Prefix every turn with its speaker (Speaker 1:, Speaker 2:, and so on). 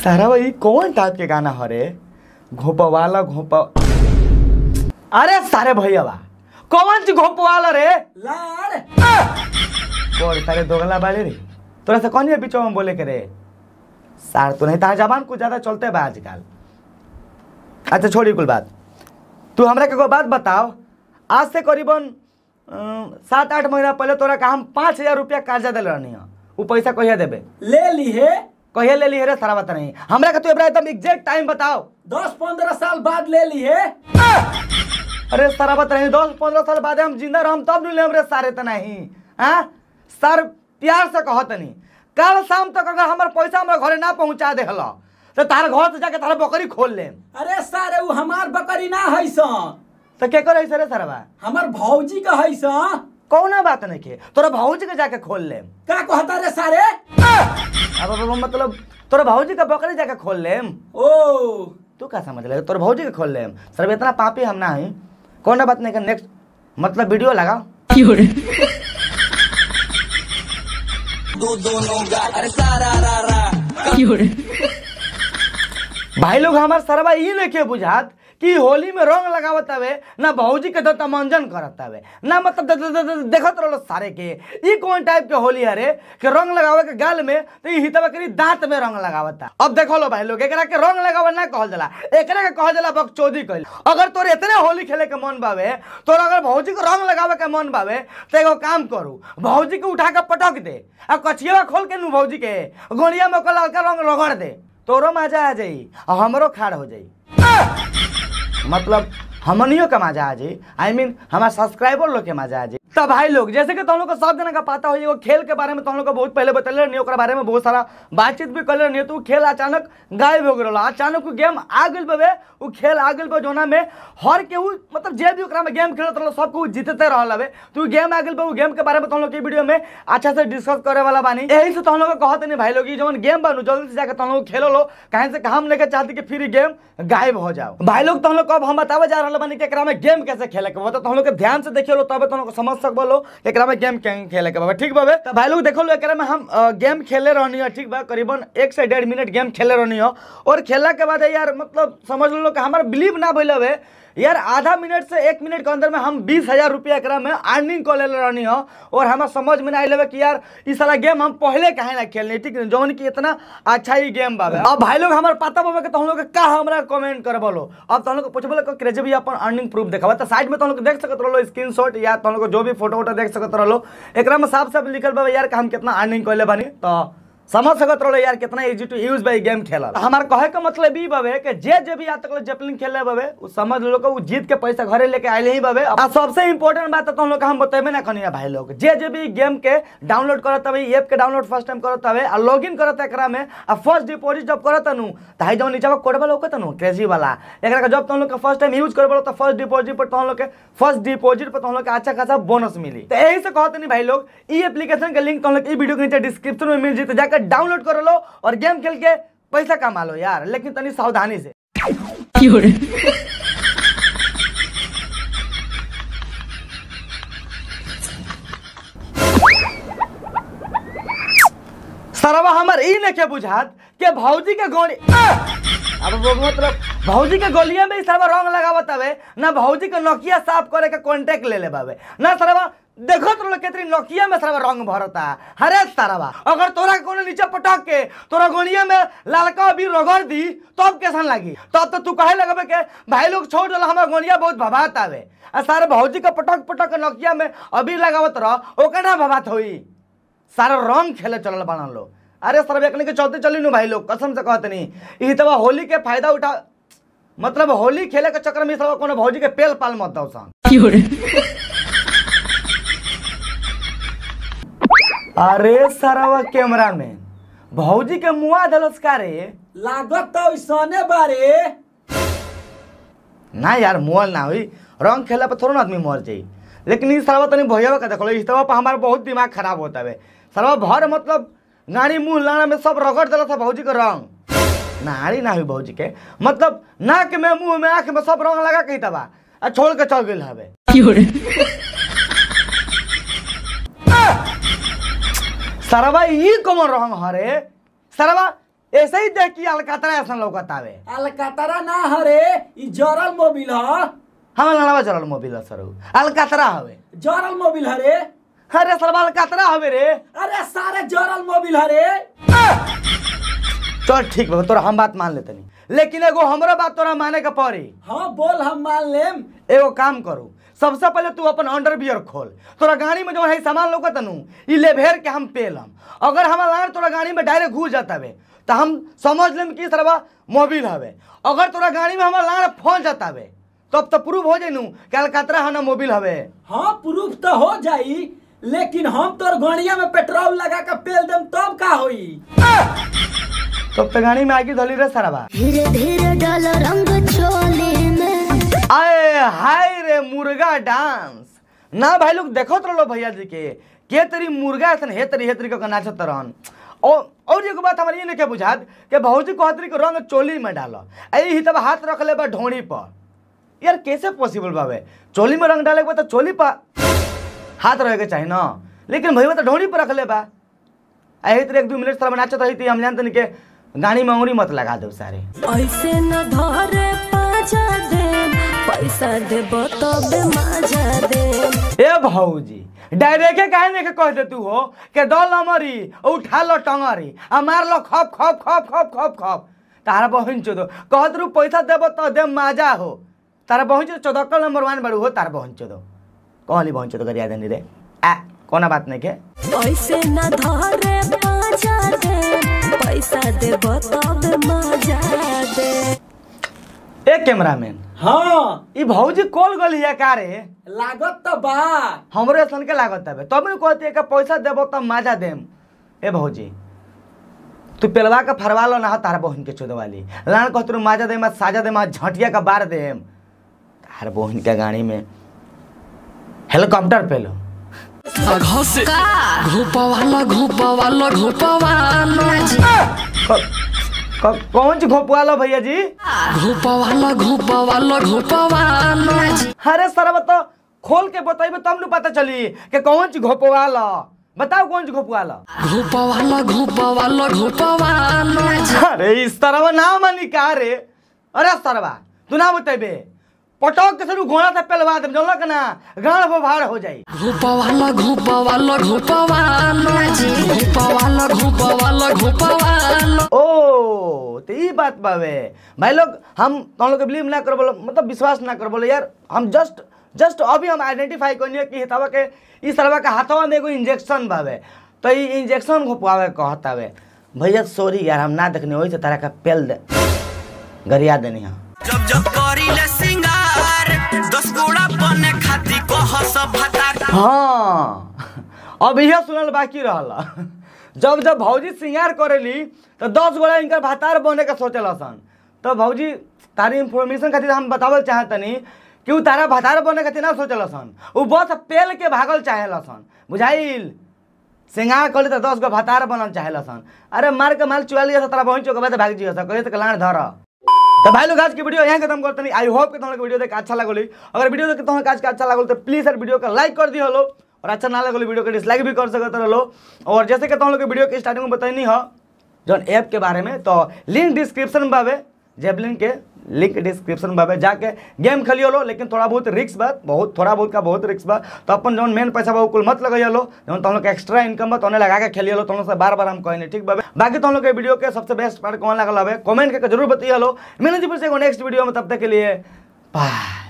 Speaker 1: सारा भाई कौन टाइप के गाना हरे वाला घोप अरे सारे भैया कौन सी वाला रे लाड़ और सारे दोगला वाले रे तोरा से कौन ये बीचों में बोले के रे सार तो नहीं तार जबान कुछ ज़्यादा चलते बा आजकल अच्छा छोड़ी कुल बात तू हमरा के को बात बताओ आज से करीबन सात आठ महीना पहले तोरा का हम पाँच हजार रुपया कर्जा दिल रहनी वो पैसा कहिया देबे ले ली है कहिया ले ली है रे सारा बात नहीं हमरा का तू तो एकदम एग्जैक्ट टाइम बताओ दस पंद्रह साल बाद ले ली है अरे सारा बात नहीं दस पंद्रह साल बाद हम जिंदा रहम तब नहीं ले सारे तो नहीं हाँ सर प्यार से कहत नहीं कल शाम तक अगर हमारे पैसा हमारे घरे ना पहुँचा दे तो तार घर से जाके तार बकरी खोल ले अरे सर वो हमार बकरी ना है सर तो केकर ऐसे रे सरवा हमर भौजी का है सा कौना बात नहीं के तोरा भौजी के जाके खोल ले का कहता रे सारे अब अब मतलब तोरा भौजी का बकरी जाके खोल ले ओ तू का समझ ले तोरा भौजी के खोल ले सर इतना पापी हम ना है कौन बात नहीं के नेक्स्ट मतलब वीडियो लगा दो दोनों अरे सारा रा रा भाई लोग हमार सरवा ये लेके बुझात कि होली में रंग लगावत हवे ना भाजी के तो मंजन करत हवे ना मतलब देखत रहो सारे के ये कौन टाइप के होली हरे कि रंग लगावे के गाल में तो ई हितवा करी दांत में रंग लगावता अब देखो लो भाई लोग एकरा के रंग लगावे ना कहल जाला एकरा के कहल जाला बकचोदी कहल अगर तोर इतने होली खेले के मन बावे तोर अगर भाजी को रंग लगावे के मन बावे तो एगो काम करू भाजी के उठा के पटक दे आ कचिया खोल के नु भाजी के गोड़िया में लाल का रंग रगड़ दे तोरो मजा आ जाई और हमरो खाड़ हो जाई मतलब हमनियो के मजा आ जाए आई मीन हमारे सब्सक्राइबर लोग के मजा आ जाए तो भाई लोग जैसे कि तुम तो लोग को सब जना का पता हो एगो खेल के बारे में तुम तो लोग को बहुत पहले बतल रही ओकरा बारे में बहुत सारा बातचीत भी कर रही तो खेल अचानक गायब हो गए अचानक गेम आ गए बे वो खेल आ गए गई जो में हर के उ, मतलब जे भी में गेम खेलत रहो सबको जीतते रहल हवे तो गेम आ गए बा गेम के बारे में तुम तो लोग के वीडियो में अच्छा से डिस्कस करे वाला बानी यही से तुम लोग को कहते नहीं भाई लोग जो गेम बनो जल्दी से जाकर तुम लोग खेलो लो कहीं से हम लेकर चाहते कि फिर गेम गायब हो जाओ भाई लोग तुम लोग को अब हम बतावे जा रहा बानी कि में गेम कैसे खेले के मतलब तुम लोग ध्यान से देखे लो तब तुम लोग समझ दर्शक बोलो एक में गेम खेले के बाबा ठीक बाबे भाई लोग देखो एक में हम गेम खेले रहनी है ठीक बा करीबन एक से डेढ़ मिनट गेम खेले रहनी हो और खेला के बाद यार मतलब समझ लो कि हमारे बिलीव ना भैल यार आधा मिनट से एक मिनट के अंदर में हम बीस हजार रुपया एक में अर्निंग कर ले रहनी हो और हमें समझ में नहीं लेवे कि यार इस सारा गेम हम पहले कहे ना खेलनी ठीक है जो कि इतना अच्छा ही गेम बाबे अब भाई लोग हमारे पता बाबा के तुम लोग का हमारा कमेंट कर बोलो अब तुम लोग पूछ बोलो क्रेजी भी अपन अर्निंग प्रूफ देखा तो साइड में तुम लोग देख सकते रहो स्क्रीन शॉट या तुम लोग जो भी फोटो वोटो देख सकते रहो एक में साफ साफ लिखल बाबा यार हम कितना अर्निंग कर ले बनी तो समझ सकत रहो यार कितना इजी टू यूज भाई गेम खेला हमार कहे का मतलब ई बाबे कि जे जे भी आज तक जेपलिन खेले बाबे वो समझ लो वो जीत के पैसा घरे लेके आए ही बाबे आ सबसे इंपॉर्टेंट बात तुम लोग हम बतेबे ना कनिया भाई लोग जे जे भी गेम के डाउनलोड करत हवे ऐप के डाउनलोड फर्स्ट टाइम करत हवे आ लॉगिन करत एकरा में आ फर्स्ट डिपॉजिट जब करत नु त हाई जवन नीचे कोड कोडबा लौकत नु क्रेजी वाला एकरा का जब तुम लोग का फर्स्ट टाइम यूज कर करबो त फर्स्ट डिपॉजिट पर तुम लोग के फर्स्ट डिपॉजिट पर तुम लोग अच्छा खासा बोनस मिली तो यही से कहत नहीं भाई लोग ई एप्लीकेशन के लिंक तुम लोग ई वीडियो के नीचे डिस्क्रिप्शन में मिल जते जाकर जाकर डाउनलोड कर लो और गेम खेल के पैसा कमा लो यार लेकिन तनी सावधानी से सरवा हमर ई के बुझात के भौजी के गोली अब वो मतलब भौजी के गोलिया में सरवा रंग लगावत हवे ना भौजी के नोकिया साफ करे के कांटेक्ट ले ले बाबे ना सरवा देखो तो लोग नोकिया में सारा रंग भरता हरे तारावा अगर तोरा कोनो नीचे पटक के तोरा गोनिया में लालका भी रगड़ दी तब तो कैसा लगी तब तो, तो तू कहे लगबे के भाई लोग छोड़ दो हमारा गोनिया बहुत भवात आवे आ भौजी का पटक पटक नोकिया में अभी लगावत रह ना भवात हुई सारा रंग खेले चल अरे सर एक के नु भाई लोग कसम से तो होली के फायदा उठा मतलब होली खेले के चक्कर में भौजी के पेल पाल मत अरे सरवा कैमरा मैन भौजी के मुआ धलस्का रे लागत तो ऐसने बारे ना यार मुअल ना हुई रंग खेला पर थोड़ा आदमी मर जाए लेकिन इस सरवा तनी भैया का देखो इस पर हमारा बहुत दिमाग खराब होता है सरवा भर मतलब नारी मुंह लाना में सब रगड़ दिला था भौजी का रंग नारी ना हुई भौजी के मतलब नाक में मुंह में आंख में सब रंग लगा के तबा छोड़ के चल गई हवे सरवा ई कौन रंग हरे सरवा ऐसे ही देख के अलकतरा ऐसा लौकत आवे अलकतरा ना हरे ई जरल मोबिल ह हमर लड़वा जरल मोबिल सर अलकतरा हवे जरल मोबिल हरे अरे सरवा अलकातरा हवे रे अरे सारे जरल मोबिल हरे चल ठीक बा तोरा हम बात मान लेतनी लेकिन एगो हमरा बात तोरा माने के पड़ी हाँ बोल हम मान लेम एगो काम करू सबसे पहले तू अपन अंडरवियर खोल तोरा गाड़ी में जो है सामान लौकत नू ई लेभेर के हम पेलम अगर हमारा लार तोरा गाड़ी में डायरेक्ट घुस जाता बे तो हम समझ लेम कि सरवा मोबिल हवे अगर तोरा गाड़ी में हमारा लार फोन जाता बे तब तो प्रूफ हो जाए कलकत्ता हना मोबिल हवे हाँ प्रूफ तो हो जाई लेकिन हम तोर गाड़िया में पेट्रोल लगा के पेल देम तब का होई तो पेघानी में आगे धोली रे सराबा धीरे धीरे डाल रंग चोली में आए हाय रे मुर्गा डांस ना भाई लोग देखो तो लो भैया जी के के तेरी मुर्गा ऐसा हे तेरी हे तेरी को नाचो तरहन तो ओ और एक बात हमारे ये नहीं बुझात के भौजी कहतरी को रंग चोली में डालो ए ही तब हाथ रख ले बा ढोणी पर यार कैसे पॉसिबल बाबे चोली में रंग डाले के तो चोली पर हाथ रहे के चाहिए ना लेकिन भैया तो ढोणी पर रख ले बा ऐ तरह एक दो मिनट सर नाचत रही हम जानते नहीं के गाड़ी मंगड़ी मत लगा दो सारे ऐसे न धरे पाजा दे पैसा देबो तब मजा दे ए भौजी डायरेक्ट काहे ने कह दे तू हो के दल हमरी उठा लो टंगरी आ मार लो खप खप खप खप खप खप तार बहिन चोदो कहत दरु पैसा देबो त दे माजा हो तार बहिन चो चौदकल नंबर वन बड़ू हो तार बहिन चोदो कहली बहिन चोदो करिया देनी रे आ कोना बात ने के ऐसे न धरे पाजा दे पैसा दे तब मजा दे ए कैमरामैन हाँ ई भौजी कॉल गली है का लागत त बा हमरो ऐसन के लागत बे तब कहते के पैसा देबो तब मजा देम ए भौजी तू पेलवा के फरवा लो ना तार बहन के चोदवाली लान कह तू माजा दे साजा दे झटिया का बार देम तार बहन के गाड़ी में हेलीकॉप्टर पेलो कौन ची घोप वाला भैया जी घोप वाला घोप वाला घोप वाला अरे सर बताओ तो खोल के बताइए तब न पता चली कि कौन ची घोप वाला बताओ कौन ची घोप घोप वाला वाला घोप वाला घोप वाला अरे इस तरह नाम निकारे अरे सरवा तू ना बताइए पटक के शुरू घोड़ा से पेलवा दे जलक ना गाड़ बोभार हो जाई घोपा वाला घोपा वाला घोपा वाला जी घोपा वाला घोपा वाला घोपा वाला ओ ते तो ई बात बावे भाई लोग हम तुम लोग के बिलीव ना कर बोलो मतलब विश्वास ना कर बोलो यार हम जस्ट जस्ट अभी हम आइडेंटिफाई करिए कि हितवा के ई सरवा के हाथवा में एगो इंजेक्शन बावे तो ई इंजेक्शन घोपावे कहतावे भैया सॉरी यार हम ना देखने होई से तारा का पेल दे गरिया देनी हाँ जब जब करी ले सिंगा दस गोड़ा बने खाती कह सब हाँ अब यह सुनल बाकी रहला जब जब भौजी सिंगार करेली तो दस गोड़ा इनकर भतार बने का सोचल सन तो भौजी तारी इन्फॉर्मेशन खातिर हम बतावल चाहत तनी कि उ तारा भतार बने खातिर ना सोचल सन उ बस पेल के भागल चाहेला सन बुझाइल सिंगार कर दस गो भतार बनल चाहेला सन अरे मार के माल चुआ लिया तारा बहुत चौक भाग जी कहे तो लाण धरा तो भाई लोग आज की वीडियो यहाँ खत्म करते नहीं आई होप कि लोग वीडियो देखकर अच्छा लगे अगर वीडियो देखते तुम्हें आज का अच्छा लगल तो प्लीज सर वीडियो का लाइक कर दिया लो और अच्छा ना लगल वीडियो को डिसलाइक भी कर सकते रहो तो और जैसे कि तुम लोग वीडियो के स्टार्टिंग में बताई नहीं हो जो ऐप के बारे में तो लिंक डिस्क्रिप्शन में बावे जेबलिन के लिंक डिस्क्रिप्शन बाबे जाके गेम खेलियो लेकिन थोड़ा बहुत रिक्स बा बहुत थोड़ा बहुत का बहुत रिक्स बा तो अपन जो मेन पैसा बाबू कुल मत लो जो तुम लोग एक्स्ट्रा इनकम बा तोने लगा के खेलियो तुम तो से बार बार हम कहने ठीक बाबे बाकी तुम तो लोग के वीडियो के सबसे बेस्ट पार्ट कौन लगा है कमेंट करके जरूर बताइए लो मिले जी फिर से नेक्स्ट वीडियो में तब तक के लिए बाय